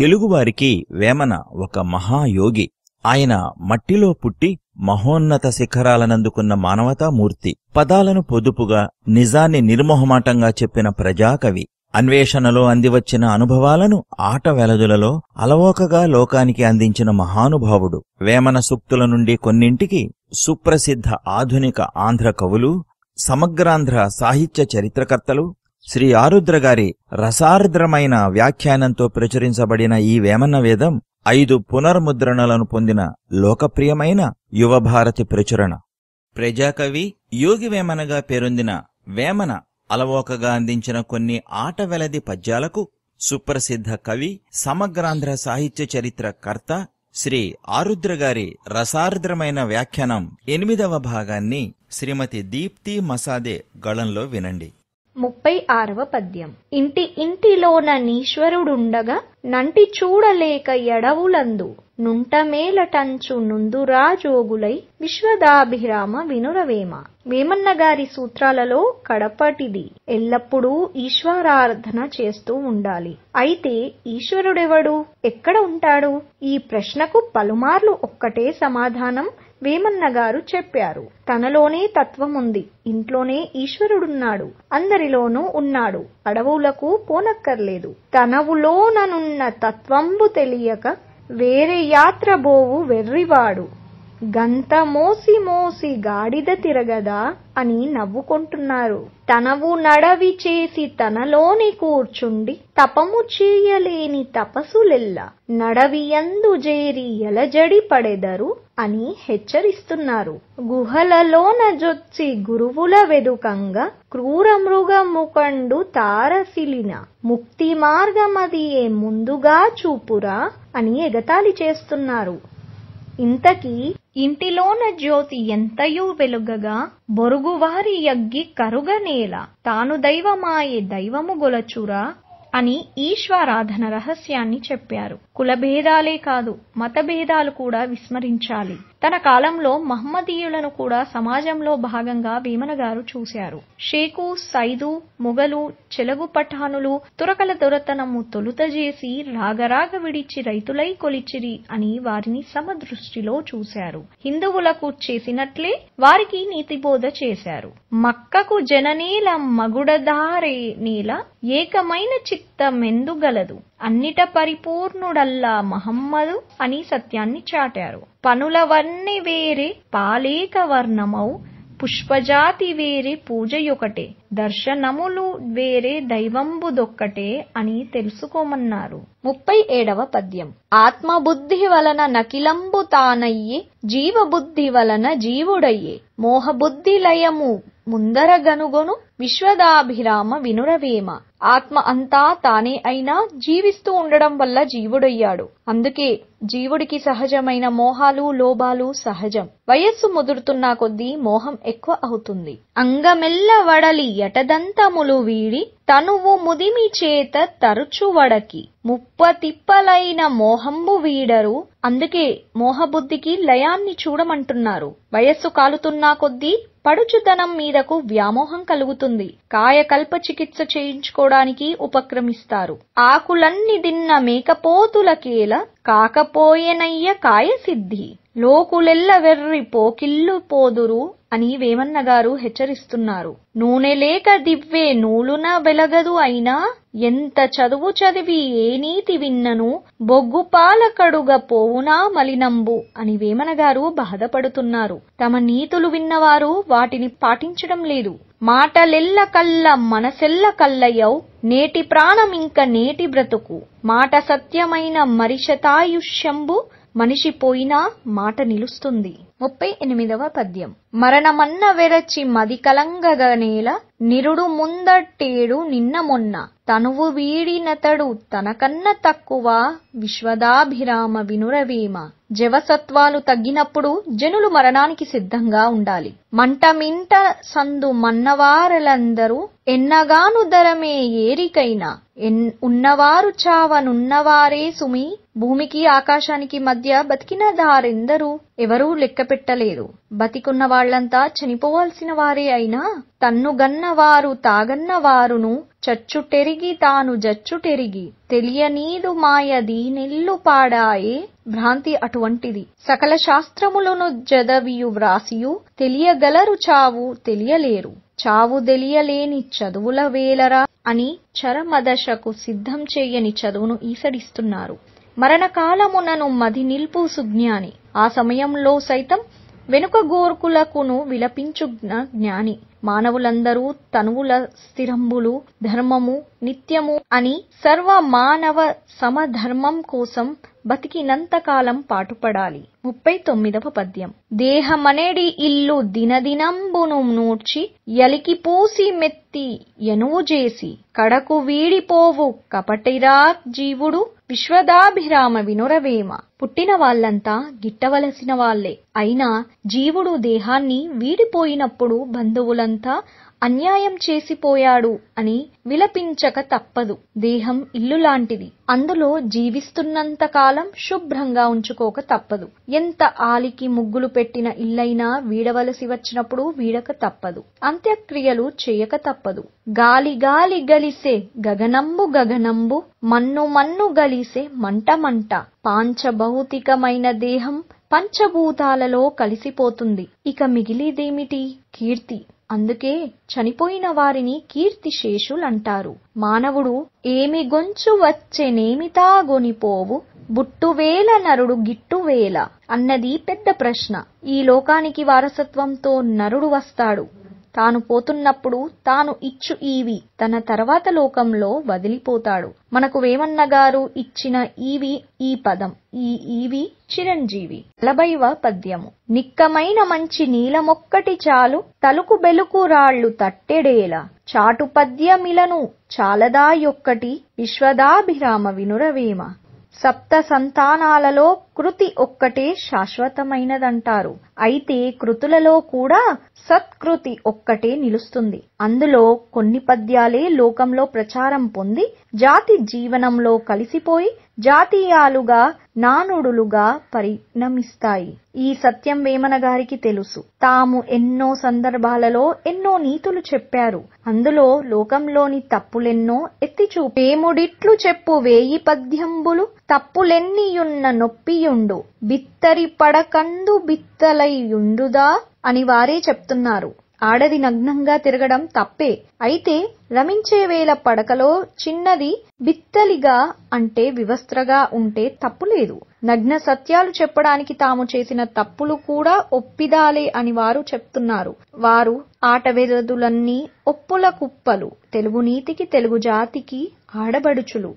తెలుగువారికి వేమన ఒక మహాయోగి ఆయన మట్టిలో పుట్టి మహోన్నత శిఖరాలనందుకున్న మానవతామూర్తి పదాలను పొదుపుగా నిజాన్ని నిర్మోహమాటంగా చెప్పిన ప్రజాకవి అన్వేషణలో అందివచ్చిన అనుభవాలను ఆట వెలదులలో అలవోకగా లోకానికి అందించిన మహానుభావుడు వేమన సూక్తుల నుండి కొన్నింటికి సుప్రసిద్ధ ఆధునిక ఆంధ్ర కవులు సమగ్రాంధ్ర సాహిత్య చరిత్రకర్తలు శ్రీ ఆరుద్ర గారి రసార్ద్రమైన వ్యాఖ్యానంతో ప్రచురించబడిన ఈ వేమన వేదం ఐదు పునర్ముద్రణలను పొందిన లోకప్రియమైన యువభారతి ప్రచురణ ప్రజాకవి యోగివేమనగా పేరొందిన వేమన అలవోకగా అందించిన కొన్ని ఆటవెలది పద్యాలకు సుప్రసిద్ధ కవి సమగ్రాంధ్ర సాహిత్య చరిత్ర కర్త శ్రీ ఆరుద్ర గారి రసార్ద్రమైన వ్యాఖ్యానం ఎనిమిదవ భాగాన్ని శ్రీమతి దీప్తి మసాదే గళంలో వినండి ముప్పై ఆరవ పద్యం ఇంటి ఇంటిలోన నీశ్వరుడుండగా నంటి చూడలేక ఎడవులందు నుంటమేలటంచు నుందురా జోగులై విశ్వదాభిరామ వినురవేమ వేమన్న గారి సూత్రాలలో కడపటిది ఎల్లప్పుడూ ఈశ్వరార్ధన చేస్తూ ఉండాలి అయితే ఈశ్వరుడెవడు ఎక్కడ ఉంటాడు ఈ ప్రశ్నకు పలుమార్లు ఒక్కటే సమాధానం వేమన్న గారు చెప్పారు తనలోనే తత్వం ఉంది ఇంట్లోనే ఈశ్వరుడున్నాడు అందరిలోనూ ఉన్నాడు అడవులకు పోనక్కర్లేదు తనవులోననున్న తత్వంబు తెలియక వేరే యాత్ర బోవు వెర్రివాడు గంత మోసి మోసి గాడిద తిరగదా అని నవ్వుకుంటున్నారు తనవు నడవి చేసి తనలోని కూర్చుండి తపము చేయలేని తపసులెల్ల నడవియందు జేరి ఎలజడి పడెదరు అని హెచ్చరిస్తున్నారు గుహలలోన నజొచ్చి గురువుల వెదుకంగా మృగ ముఖండు తారసిలిన ముక్తి ఏ ముందుగా చూపురా అని ఎగతాళి చేస్తున్నారు ఇంతకీ ఇంటిలోన జ్యోతి ఎంతయు వెలుగగా బొరుగువారి యగ్గి కరుగనేల తాను దైవమాయే దైవము గొలచురా అని ఈశ్వరాధన రహస్యాన్ని చెప్పారు కులభేదాలే కాదు మతభేదాలు కూడా విస్మరించాలి తన కాలంలో మహమ్మదీయులను కూడా సమాజంలో భాగంగా భీమన గారు చూశారు షేకు సైదు మొగలు చెలగు పఠానులు తురకల దొరతనము తొలుత చేసి రాగరాగ విడిచి రైతులై కొలిచిరి అని వారిని సమదృష్టిలో చూశారు హిందువులకు చేసినట్లే వారికి నీతిబోధ చేశారు మక్కకు జననేల మగుడదారే నేల ఏకమైన చి చిత్తమెందుగలదు అన్నిట పరిపూర్ణుడల్లా మహమ్మదు అని సత్యాన్ని చాటారు పనులవన్నీ వేరే పాలేక వర్ణమౌ పుష్పజాతి వేరే పూజయొకటే దర్శనములు వేరే దైవంబుదొక్కటే అని తెలుసుకోమన్నారు ముప్పై ఏడవ పద్యం ఆత్మబుద్ధి వలన నకిలంబు తానయ్యే జీవబుద్ధి వలన జీవుడయ్యే మోహబుద్ధి లయము ముందర గనుగొను విశ్వదాభిరామ వినురవేమ ఆత్మ అంతా తానే అయినా జీవిస్తూ ఉండడం వల్ల జీవుడయ్యాడు అందుకే జీవుడికి సహజమైన మోహాలు లోభాలు సహజం వయస్సు ముదురుతున్నా కొద్దీ మోహం ఎక్కువ అవుతుంది అంగమెల్ల వడలి ఎటదంతములు వీడి తనువు ముదిమి చేత తరచు వడకి ముప్ప తిప్పలైన మోహంబు వీడరు అందుకే మోహబుద్ధికి లయాన్ని చూడమంటున్నారు వయస్సు కాలుతున్నా కొద్దీ పడుచుతనం మీదకు వ్యామోహం కలుగుతుంది కాయకల్ప చికిత్స చేయించుకోవడానికి ఉపక్రమిస్తారు ఆకులన్ని దిన్న మేకపోతులకేల కాకపోయెనయ్య కాయసిద్ధి లోకులెల్ల వెర్రి పోకిల్లు పోదురు అని వేమన్నగారు హెచ్చరిస్తున్నారు నూనె లేక దివ్వే నూలున వెలగదు అయినా ఎంత చదువు చదివి ఏ నీతి విన్నను బొగ్గు పాలకడుగ పోవునా మలినంబు అని వేమనగారు బాధపడుతున్నారు తమ నీతులు విన్నవారు వాటిని పాటించడం లేదు మాటలెల్ల కల్ల మనసెల్ల కల్లయ్యౌ నేటి ప్రాణమింక నేటి బ్రతుకు మాట సత్యమైన మరిషతాయుష్యంబు మనిషి పోయినా మాట నిలుస్తుంది ముప్పై ఎనిమిదవ పద్యం మరణమన్న వెరచి మది కలంగగనేల నిరుడు ముందట్టేడు నిన్న మొన్న తనువు వీడినతడు తనకన్న తక్కువ విశ్వదాభిరామ వినురవేమ జవసత్వాలు తగ్గినప్పుడు జనులు మరణానికి సిద్ధంగా ఉండాలి మంటమింట సందు మన్నవారలందరూ ఎన్నగాను ధరమే ఏరికైనా ఉన్నవారు చావనున్నవారే సుమి భూమికి ఆకాశానికి మధ్య బతికిన దారెందరూ ఎవరూ లెక్కపెట్టలేదు బతికున్న వాళ్లంతా చనిపోవాల్సిన వారే అయినా తన్నుగన్నవారు తాగన్నవారును చచ్చుటెరిగి తాను జచ్చుటెరిగి తెలియనీదు మాయది నెల్లు పాడాయే భ్రాంతి అటువంటిది సకల శాస్త్రములను జదవియు వ్రాసియు తెలియగలరు చావు తెలియలేరు చావు తెలియలేని చదువుల వేలరా అని చరమదశకు సిద్ధం చేయని చదువును ఈసడిస్తున్నారు మరణకాలమునను మది నిల్పు సుజ్ఞాని ఆ సమయంలో సైతం వెనుక గోర్కులకును విలపించు జ్ఞాని మానవులందరూ తనువుల స్థిరంబులు ధర్మము నిత్యము అని సర్వ మానవ సమధర్మం కోసం బతికినంతకాలం పాటుపడాలి ముప్పై తొమ్మిదవ పద్యం దేహమనేడి ఇల్లు దినదినంబును నూడ్చి ఎలికి పూసి మెత్తి ఎనువు చేసి కడకు వీడిపోవు కపటిరా జీవుడు విశ్వదాభిరామ వినురవేమ పుట్టిన వాళ్ళంతా గిట్టవలసిన వాళ్లే అయినా జీవుడు దేహాన్ని వీడిపోయినప్పుడు బంధువులంతా అన్యాయం చేసిపోయాడు అని విలపించక తప్పదు దేహం ఇల్లు అందులో జీవిస్తున్నంత కాలం శుభ్రంగా ఉంచుకోక తప్పదు ఎంత ఆలికి ముగ్గులు పెట్టిన ఇల్లైనా వీడవలసి వచ్చినప్పుడు వీడక తప్పదు అంత్యక్రియలు చేయక తప్పదు గాలి గాలి గలిసే గగనంబు గగనంబు మన్ను మన్ను గలిసే మంట మంట పాంచభౌతికమైన దేహం పంచభూతాలలో కలిసిపోతుంది ఇక మిగిలిదేమిటి కీర్తి అందుకే చనిపోయిన వారిని కీర్తి శేషులంటారు మానవుడు ఏమి గొంచు వచ్చెనేమితా గొనిపోవు బుట్టువేల నరుడు గిట్టువేల అన్నది పెద్ద ప్రశ్న ఈ లోకానికి వారసత్వంతో నరుడు వస్తాడు తాను పోతున్నప్పుడు తాను ఇచ్చు ఈవి తన తర్వాత లోకంలో వదిలిపోతాడు మనకు వేమన్నగారు ఇచ్చిన ఈవి ఈ పదం ఈ ఈవి చిరంజీవి నలభైవ పద్యము నిక్కమైన మంచి నీలమొక్కటి చాలు తలుకు బెలుకు రాళ్ళు తట్టెడేల చాటు పద్యమిలను చాలదా యొక్కటి విశ్వదాభిరామ వినురవేమ సప్త సంతానాలలో కృతి ఒక్కటే శాశ్వతమైనదంటారు అయితే కృతులలో కూడా సత్కృతి ఒక్కటే నిలుస్తుంది అందులో కొన్ని పద్యాలే లోకంలో ప్రచారం పొంది జాతి జీవనంలో కలిసిపోయి జాతీయాలుగా నానుడులుగా పరిణమిస్తాయి ఈ సత్యం వేమన గారికి తెలుసు తాము ఎన్నో సందర్భాలలో ఎన్నో నీతులు చెప్పారు అందులో లోకంలోని తప్పులెన్నో చూపేముడిట్లు చెప్పు వేయి పద్యంబులు తప్పులెన్నియున్న నొప్పియుండు పడకందు బిత్తలైయుండుదా అని వారే చెప్తున్నారు. ఆడది నగ్నంగా తిరగడం తప్పే. అయితే రమించే వేల పడకలో చిన్నది బిత్తలిగా అంటే వివస్త్రగా ఉంటే తప్పులేదు. నగ్న సత్యాలు చెప్పడానికి తాము చేసిన తప్పులు కూడా ఒప్పిదాలే అని వారు చెప్తున్నారు. వారు ఆటవెరదులన్నీ ఒప్పుల కుప్పలు. తెలుగు నీతికి తెలుగు జాతికి ఆడబడుచులు.